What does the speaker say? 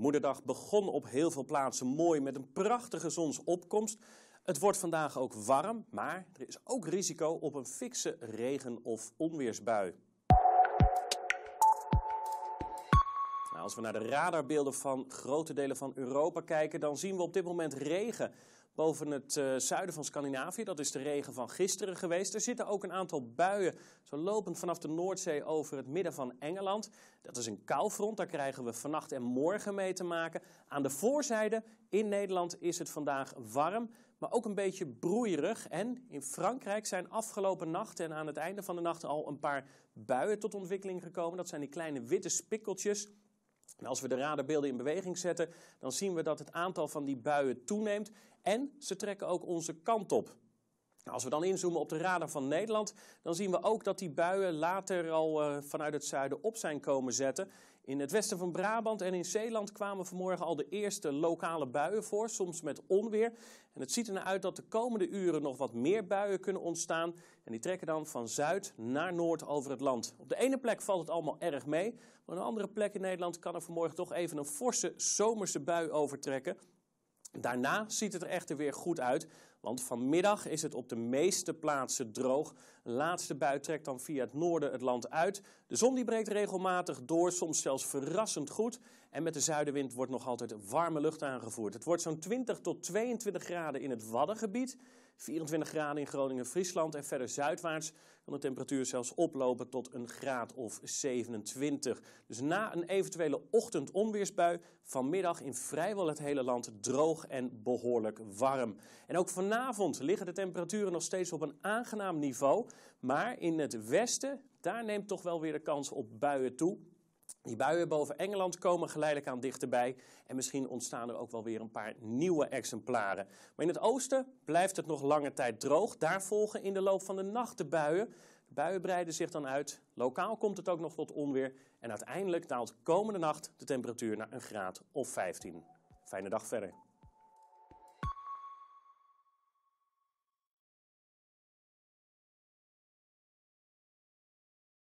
Moederdag begon op heel veel plaatsen mooi met een prachtige zonsopkomst. Het wordt vandaag ook warm, maar er is ook risico op een fikse regen- of onweersbui. Nou, als we naar de radarbeelden van grote delen van Europa kijken, dan zien we op dit moment regen boven het eh, zuiden van Scandinavië. Dat is de regen van gisteren geweest. Er zitten ook een aantal buien zo lopend vanaf de Noordzee over het midden van Engeland. Dat is een koufront, daar krijgen we vannacht en morgen mee te maken. Aan de voorzijde in Nederland is het vandaag warm, maar ook een beetje broeierig. En in Frankrijk zijn afgelopen nacht en aan het einde van de nacht al een paar buien tot ontwikkeling gekomen. Dat zijn die kleine witte spikkeltjes en als we de radarbeelden in beweging zetten, dan zien we dat het aantal van die buien toeneemt en ze trekken ook onze kant op. Nou, als we dan inzoomen op de radar van Nederland, dan zien we ook dat die buien later al eh, vanuit het zuiden op zijn komen zetten. In het westen van Brabant en in Zeeland kwamen vanmorgen al de eerste lokale buien voor, soms met onweer. En het ziet ernaar uit dat de komende uren nog wat meer buien kunnen ontstaan. En die trekken dan van zuid naar noord over het land. Op de ene plek valt het allemaal erg mee, maar op een andere plek in Nederland kan er vanmorgen toch even een forse zomerse bui overtrekken. Daarna ziet het er echter weer goed uit, want vanmiddag is het op de meeste plaatsen droog. laatste bui trekt dan via het noorden het land uit. De zon die breekt regelmatig door, soms zelfs verrassend goed. En met de zuidenwind wordt nog altijd warme lucht aangevoerd. Het wordt zo'n 20 tot 22 graden in het Waddengebied 24 graden in Groningen Friesland. En verder zuidwaarts kan de temperatuur zelfs oplopen tot een graad of 27. Dus na een eventuele ochtendonweersbui vanmiddag in vrijwel het hele land droog en behoorlijk warm. En ook vanavond liggen de temperaturen nog steeds op een aangenaam niveau. Maar in het westen, daar neemt toch wel weer de kans op buien toe. Die buien boven Engeland komen geleidelijk aan dichterbij en misschien ontstaan er ook wel weer een paar nieuwe exemplaren. Maar in het oosten blijft het nog lange tijd droog. Daar volgen in de loop van de nacht de buien. De buien breiden zich dan uit. Lokaal komt het ook nog tot onweer en uiteindelijk daalt komende nacht de temperatuur naar een graad of 15. Fijne dag verder.